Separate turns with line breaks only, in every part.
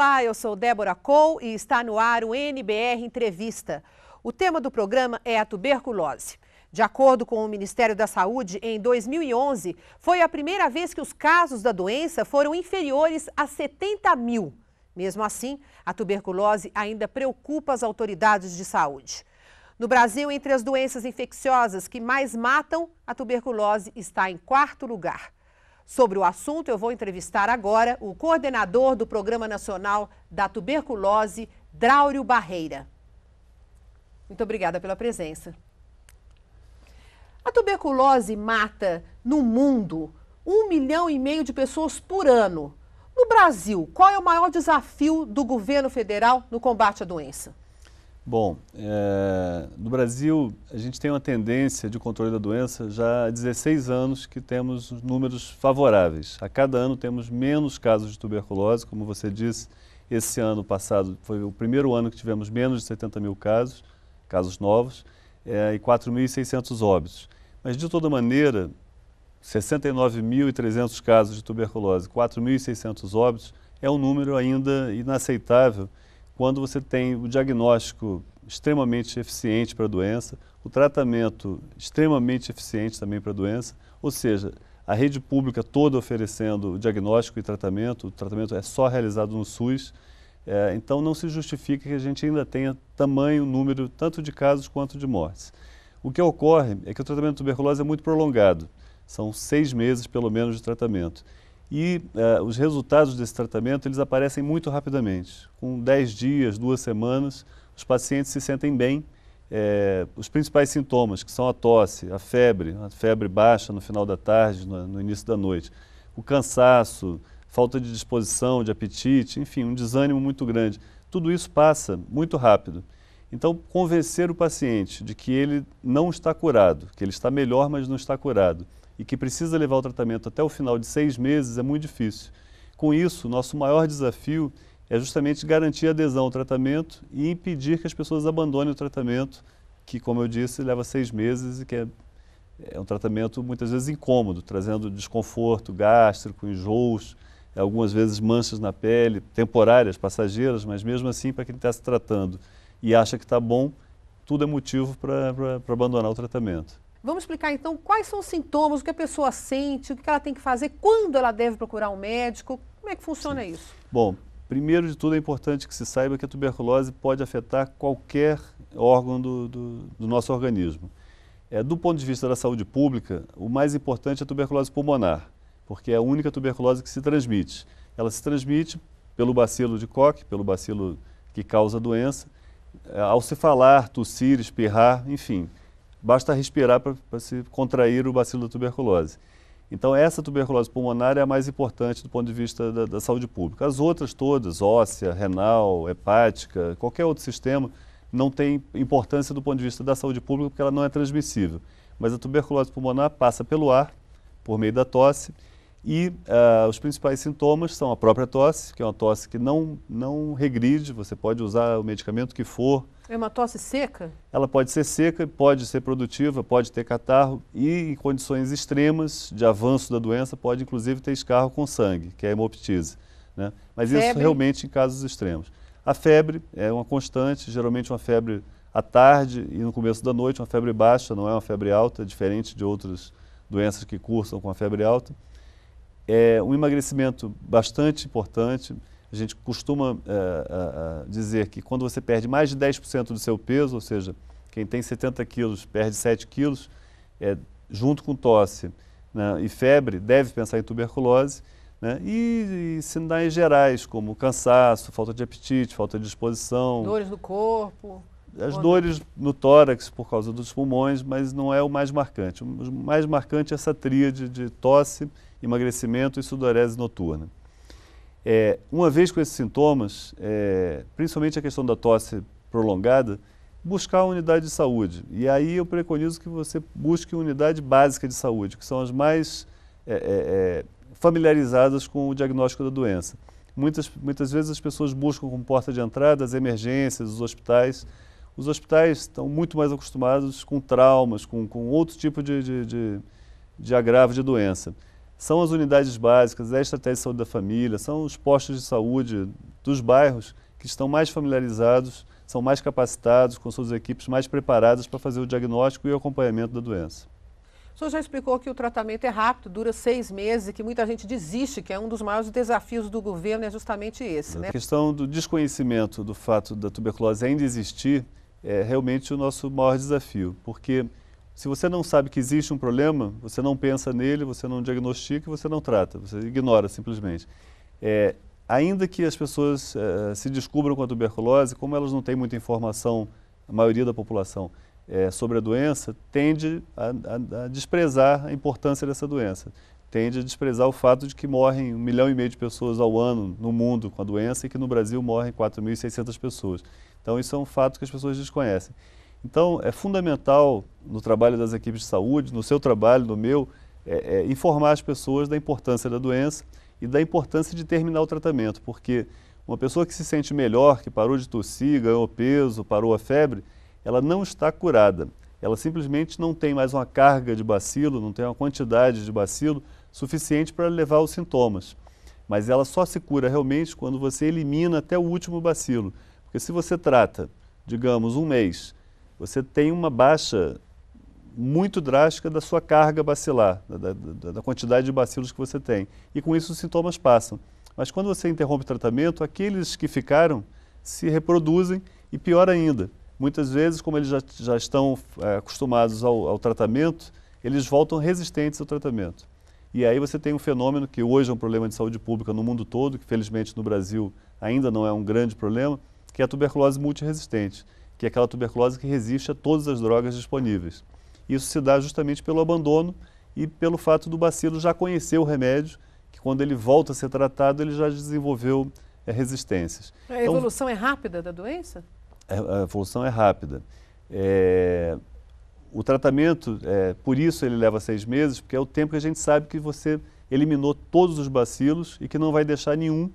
Olá, eu sou Débora Cole e está no ar o NBR Entrevista. O tema do programa é a tuberculose. De acordo com o Ministério da Saúde, em 2011, foi a primeira vez que os casos da doença foram inferiores a 70 mil. Mesmo assim, a tuberculose ainda preocupa as autoridades de saúde. No Brasil, entre as doenças infecciosas que mais matam, a tuberculose está em quarto lugar. Sobre o assunto, eu vou entrevistar agora o coordenador do Programa Nacional da Tuberculose, Dráurio Barreira. Muito obrigada pela presença. A tuberculose mata, no mundo, um milhão e meio de pessoas por ano. No Brasil, qual é o maior desafio do governo federal no combate à doença?
Bom, é, no Brasil a gente tem uma tendência de controle da doença já há 16 anos que temos números favoráveis. A cada ano temos menos casos de tuberculose, como você disse, esse ano passado foi o primeiro ano que tivemos menos de 70 mil casos, casos novos, é, e 4.600 óbitos. Mas de toda maneira, 69.300 casos de tuberculose, 4.600 óbitos, é um número ainda inaceitável quando você tem o diagnóstico extremamente eficiente para a doença, o tratamento extremamente eficiente também para a doença, ou seja, a rede pública toda oferecendo diagnóstico e tratamento, o tratamento é só realizado no SUS, é, então não se justifica que a gente ainda tenha tamanho, número, tanto de casos quanto de mortes. O que ocorre é que o tratamento de tuberculose é muito prolongado, são seis meses pelo menos de tratamento. E uh, os resultados desse tratamento, eles aparecem muito rapidamente. Com 10 dias, duas semanas, os pacientes se sentem bem. É, os principais sintomas, que são a tosse, a febre, a febre baixa no final da tarde, no, no início da noite, o cansaço, falta de disposição, de apetite, enfim, um desânimo muito grande. Tudo isso passa muito rápido. Então, convencer o paciente de que ele não está curado, que ele está melhor, mas não está curado, e que precisa levar o tratamento até o final de seis meses é muito difícil. Com isso, nosso maior desafio é justamente garantir adesão ao tratamento e impedir que as pessoas abandonem o tratamento, que, como eu disse, leva seis meses e que é, é um tratamento muitas vezes incômodo, trazendo desconforto gástrico, enjoos, algumas vezes manchas na pele, temporárias, passageiras, mas mesmo assim para quem está se tratando e acha que está bom, tudo é motivo para abandonar o tratamento.
Vamos explicar então quais são os sintomas, o que a pessoa sente, o que ela tem que fazer, quando ela deve procurar um médico, como é que funciona Sim. isso?
Bom, primeiro de tudo é importante que se saiba que a tuberculose pode afetar qualquer órgão do, do, do nosso organismo. É, do ponto de vista da saúde pública, o mais importante é a tuberculose pulmonar, porque é a única tuberculose que se transmite. Ela se transmite pelo bacilo de Koch, pelo bacilo que causa a doença, é, ao se falar, tossir, espirrar, enfim, basta respirar para se contrair o bacilo da tuberculose. Então, essa tuberculose pulmonar é a mais importante do ponto de vista da, da, saúde pública. As outras todas, óssea, renal, hepática, qualquer outro sistema, não tem importância do ponto de vista da saúde pública porque ela não é transmissível. Mas a tuberculose pulmonar passa pelo ar, por meio da tosse, e uh, os principais sintomas são a própria tosse, que é uma tosse que não, não regride, você pode usar o medicamento que for.
É uma tosse seca?
Ela pode ser seca, pode ser produtiva, pode ter catarro e, em condições extremas de avanço da doença, pode inclusive ter escarro com sangue, que é a hemoptise. Né? Mas febre. isso realmente em casos extremos. A febre é uma constante, geralmente uma febre à tarde e no começo da noite, uma febre baixa, não é uma febre alta, diferente de outras doenças que cursam com a febre alta é um emagrecimento bastante importante. A gente costuma é, é, dizer que quando você perde mais de 10% do seu peso, ou seja, quem tem 70 quilos perde 7 quilos, é, junto com tosse né, e febre, deve pensar em tuberculose. Né, e, e, sinais gerais, como cansaço, falta de apetite, falta de disposição. Dores
no corpo.
As dores no tórax por causa dos pulmões, mas não é o mais marcante. O mais marcante é essa tríade de tosse, emagrecimento e sudorese noturna. É, uma vez com esses sintomas, é, principalmente a questão da tosse prolongada, buscar a unidade de saúde. E aí eu preconizo que você busque uma unidade básica de saúde, que são as mais é, é, é, familiarizadas com o diagnóstico da doença. Muitas, muitas vezes as pessoas buscam como porta de entrada as emergências, os hospitais. Os hospitais estão muito mais acostumados com traumas, com, com outro tipo de, de, de, de agravo de doença são as unidades básicas, é a estratégia de saúde da família, são os postos de saúde dos bairros que estão mais familiarizados, são mais capacitados, com suas equipes mais preparadas para fazer o diagnóstico e o acompanhamento da doença.
O senhor já explicou que o tratamento é rápido, dura seis meses e que muita gente desiste, que é um dos maiores desafios do governo, é justamente esse, né? A
questão do desconhecimento do fato da tuberculose ainda existir é realmente o nosso maior desafio, porque se você não sabe que existe um problema, você não pensa nele, você não diagnostica, você não trata, você ignora simplesmente. É, ainda que as pessoas é, se descubram com a tuberculose, como elas não têm muita informação, a maioria da população, é, sobre a doença, tende a, a, a desprezar a importância dessa doença tende a desprezar o fato de que morrem um milhão e meio de pessoas ao ano no mundo com a doença e que no Brasil morrem 4.600 pessoas. Então isso é um fato que as pessoas desconhecem. Então, é fundamental no trabalho das equipes de saúde, no seu trabalho, no meu, é, é, informar as pessoas da importância da doença e da importância de terminar o tratamento, porque uma pessoa que se sente melhor, que parou de tossir, ganhou peso, parou a febre, ela não está curada. Ela simplesmente não tem mais uma carga de bacilo, não tem uma quantidade de bacilo suficiente para levar os sintomas. Mas ela só se cura realmente quando você elimina até o último bacilo. Porque se você trata, digamos, um mês você tem uma baixa muito drástica da sua carga bacilar, da, da, da, quantidade de bacilos que você tem. E com isso os sintomas passam. Mas quando você interrompe o tratamento, aqueles que ficaram se reproduzem e pior ainda. Muitas vezes, como eles já, já estão é, acostumados ao, ao tratamento, eles voltam resistentes ao tratamento. E aí você tem um fenômeno que hoje é um problema de saúde pública no mundo todo, que felizmente no Brasil ainda não é um grande problema, que é a tuberculose multiresistente que é aquela tuberculose que resiste a todas as drogas disponíveis. Isso se dá justamente pelo abandono e pelo fato do bacilo já conhecer o remédio, que quando ele volta a ser tratado, ele já desenvolveu é, resistências. A então,
evolução é rápida da doença?
É, a evolução é rápida. É, o tratamento, é, por isso ele leva seis meses, porque é o tempo que a gente sabe que você eliminou todos os bacilos e que não vai deixar nenhum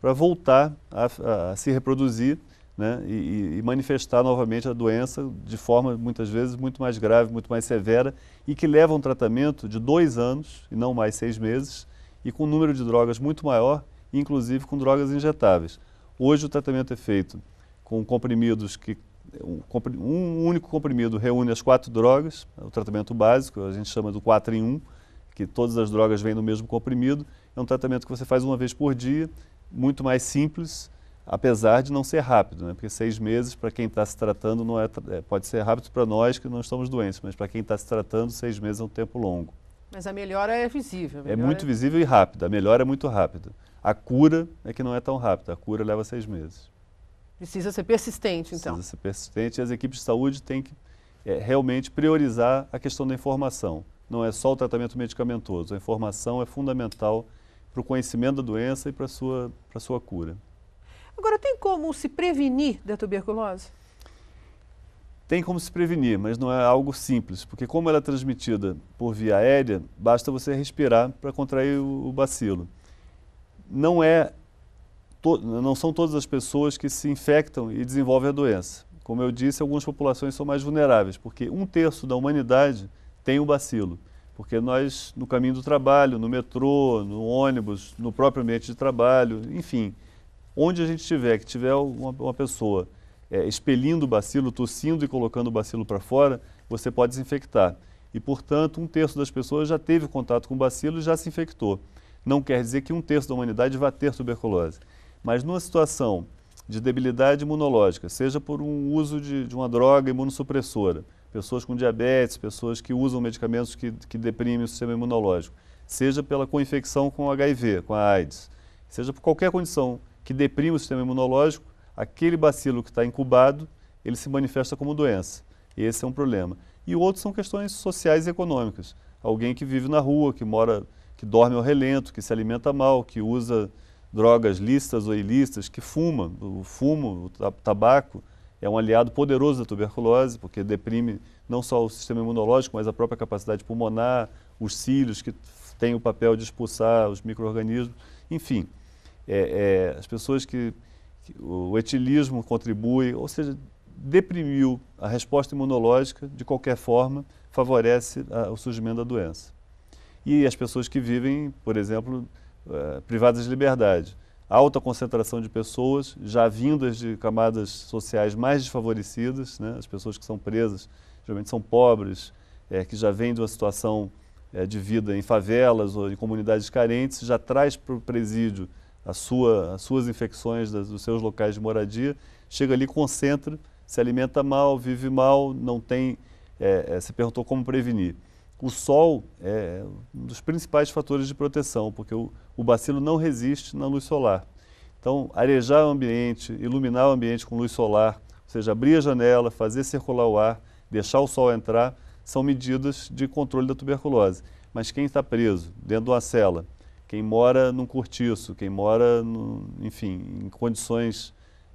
para voltar a, a, a se reproduzir né, e, e, manifestar novamente a doença de forma, muitas vezes, muito mais grave, muito mais severa e que leva um tratamento de dois anos, e não mais seis meses, e com um número de drogas muito maior, inclusive com drogas injetáveis. Hoje o tratamento é feito com comprimidos que um único comprimido reúne as quatro drogas, é o tratamento básico, a gente chama do 4 em 1, que todas as drogas vêm no mesmo comprimido. É um tratamento que você faz uma vez por dia, muito mais simples, apesar de não ser rápido, né? porque seis meses para quem está se tratando não é, é pode ser rápido para nós que não estamos doentes, mas para quem está se tratando seis meses é um tempo longo.
Mas a melhora é visível. É melhora é muito é...
visível e rápida. A melhora é muito rápida. A cura é que não é tão rápida. A cura leva seis meses.
Precisa ser persistente, então. Precisa
ser persistente e as equipes de saúde têm que é, realmente priorizar a questão da informação. Não é só o tratamento medicamentoso. A informação é fundamental para o conhecimento da doença e para a sua, para a sua cura.
Agora, tem como se prevenir da tuberculose?
Tem como se prevenir, mas não é algo simples, porque como ela é transmitida por via aérea, basta você respirar para contrair o bacilo. Não é não são todas as pessoas que se infectam e desenvolvem a doença. Como eu disse, algumas populações são mais vulneráveis, porque um terço da humanidade tem o bacilo. Porque nós, no caminho do trabalho, no metrô, no ônibus, no próprio ambiente de trabalho, enfim, onde a gente tiver, que tiver uma, uma pessoa é, expelindo o bacilo, tossindo e colocando o bacilo para fora, você pode desinfectar. E, portanto, um terço das pessoas já teve contato com o bacilo e já se infectou. Não quer dizer que um terço da humanidade vá ter tuberculose. Mas numa situação de debilidade imunológica, seja por um uso de, de uma droga imunossupressora, pessoas com diabetes, pessoas que usam medicamentos que, que deprimem o sistema imunológico, seja pela co-infecção com HIV, com a AIDS, seja por qualquer condição que deprime o sistema imunológico, aquele bacilo que está incubado, ele se manifesta como doença. Esse é um problema. E outros são questões sociais e econômicas. Alguém que vive na rua, que mora, que dorme ao relento, que se alimenta mal, que usa drogas lícitas ou ilícitas, que fuma. O fumo, o tabaco, é um aliado poderoso da tuberculose, porque deprime não só o sistema imunológico, mas a própria capacidade pulmonar, os cílios, que têm o papel de expulsar os micro-organismos, enfim é, é, as pessoas que, que, o etilismo contribui, ou seja, deprimiu a resposta imunológica, de qualquer forma, favorece a, o surgimento da doença. E as pessoas que vivem, por exemplo, é, privadas de liberdade. Alta concentração de pessoas, já vindas de camadas sociais mais desfavorecidas, né? as pessoas que são presas geralmente são pobres, é, que já vêm de uma situação é, de vida em favelas ou em comunidades carentes, já traz para o presídio a sua, as suas infecções das, dos seus locais de moradia, chega ali, concentra, se alimenta mal, vive mal, não tem. É, é, perguntou como prevenir. O sol é um dos principais fatores de proteção, porque o, o bacilo não resiste na luz solar. Então, arejar o ambiente, iluminar o ambiente com luz solar, ou seja, abrir a janela, fazer circular o ar, deixar o sol entrar, são medidas de controle da tuberculose. Mas quem está preso dentro de uma cela, quem mora num cortiço, quem mora, no, enfim, em condições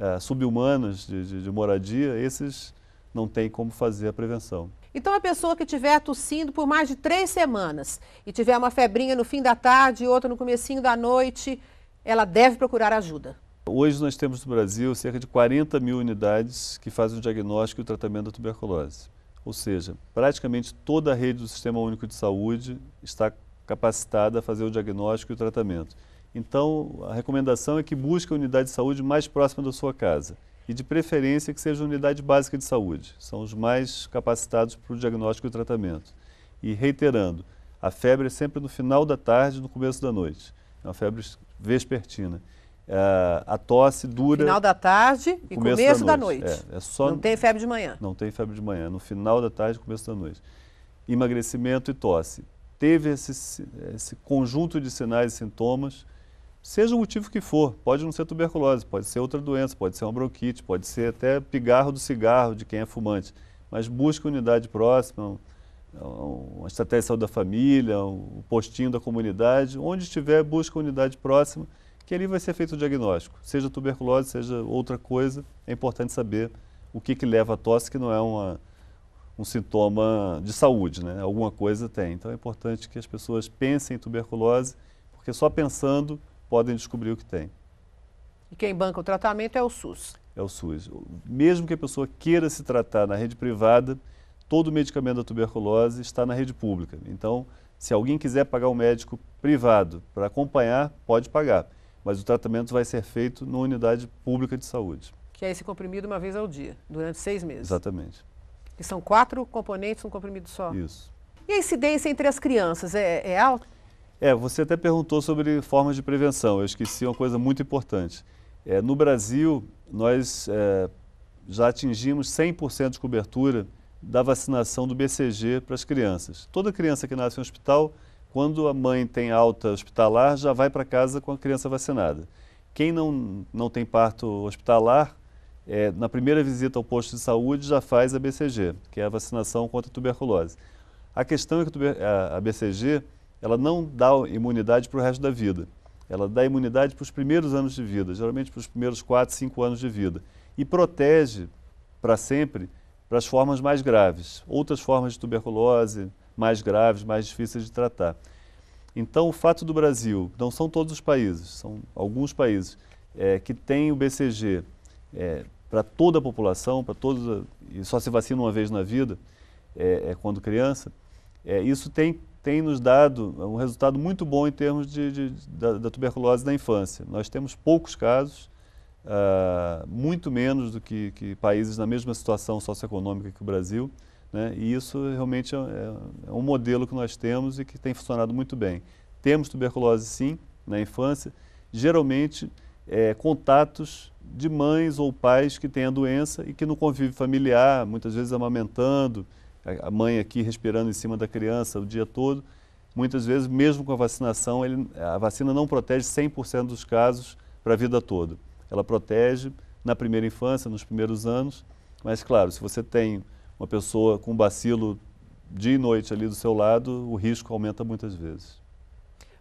uh, subhumanas de, de, de moradia, esses não têm como fazer a prevenção.
Então, a pessoa que tiver tossindo por mais de três semanas e tiver uma febrinha no fim da tarde e outra no comecinho da noite, ela deve procurar ajuda.
Hoje nós temos no Brasil cerca de 40 mil unidades que fazem o diagnóstico e o tratamento da tuberculose. Ou seja, praticamente toda a rede do Sistema Único de Saúde está capacitada a fazer o diagnóstico e o tratamento. Então, a recomendação é que busque a unidade de saúde mais próxima da sua casa e, de preferência, que seja a unidade básica de saúde. São os mais capacitados para o diagnóstico e o tratamento. E reiterando, a febre é sempre no final da tarde, no começo da noite. É uma febre vespertina. É, a tosse dura. Final da tarde e começo, começo da noite. Da noite. É, é só... Não tem febre de manhã. Não tem febre de manhã. No final da tarde, começo da noite. Emagrecimento e tosse teve esse, esse conjunto de sinais e sintomas, seja o motivo que for, pode não ser tuberculose, pode ser outra doença, pode ser uma bronquite, pode ser até pigarro do cigarro de quem é fumante, mas busque unidade próxima, uma estratégia de saúde da família, o um postinho da comunidade, onde estiver, busca unidade próxima, que ali vai ser feito o diagnóstico. Seja tuberculose, seja outra coisa, é importante saber o que, que leva à tosse, que não é uma, um sintoma de saúde, né? Alguma coisa tem. Então é importante que as pessoas pensem em tuberculose, porque só pensando podem descobrir o que tem.
E quem banca o tratamento é o SUS.
É o SUS. Mesmo que a pessoa queira se tratar na rede privada, todo o medicamento da tuberculose está na rede pública. Então, se alguém quiser pagar um médico privado para acompanhar, pode pagar. Mas o tratamento vai ser feito na unidade pública de saúde.
Que é esse comprimido uma vez ao dia, durante seis meses. Exatamente. Que são quatro componentes num comprimido só. Isso. E a incidência entre as crianças é, é alta?
É, você até perguntou sobre formas de prevenção. Eu esqueci uma coisa muito importante. É, no Brasil, nós é, já atingimos 100% de cobertura da vacinação do BCG para as crianças. Toda criança que nasce em hospital, quando a mãe tem alta hospitalar, já vai para casa com a criança vacinada. Quem não, não tem parto hospitalar, é, na primeira visita ao posto de saúde já faz a BCG, que é a vacinação contra a tuberculose. A questão é que a BCG ela não dá imunidade para o resto da vida. Ela dá imunidade para os primeiros anos de vida, geralmente para os primeiros 4, 5 anos de vida. E protege para sempre para as formas mais graves, outras formas de tuberculose mais graves, mais difíceis de tratar. Então, o fato do Brasil, não são todos os países, são alguns países é, que têm o BCG é, para toda a população, para todos, e só se vacina uma vez na vida, é, é quando criança, é, isso tem, tem nos dado um resultado muito bom em termos de, de, de da, da, tuberculose na infância. Nós temos poucos casos, ah, muito menos do que, que, países na mesma situação socioeconômica que o Brasil, né? e isso realmente é, é, é um modelo que nós temos e que tem funcionado muito bem. Temos tuberculose, sim, na infância, geralmente é, contatos de mães ou pais que têm a doença e que no convívio familiar, muitas vezes amamentando, a mãe aqui respirando em cima da criança o dia todo, muitas vezes, mesmo com a vacinação, ele, a vacina não protege 100% dos casos para a vida toda. Ela protege na primeira infância, nos primeiros anos, mas claro, se você tem uma pessoa com bacilo dia e noite ali do seu lado, o risco aumenta muitas vezes.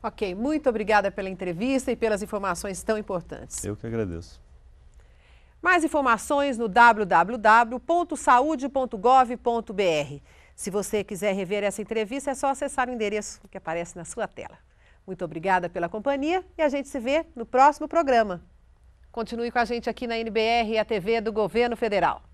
Ok, muito obrigada pela entrevista e pelas informações tão importantes.
Eu que agradeço.
Mais informações no www.saude.gov.br. Se você quiser rever essa entrevista, é só acessar o endereço que aparece na sua tela. Muito obrigada pela companhia e a gente se vê no próximo programa. Continue com a gente aqui na NBR, a TV do Governo Federal.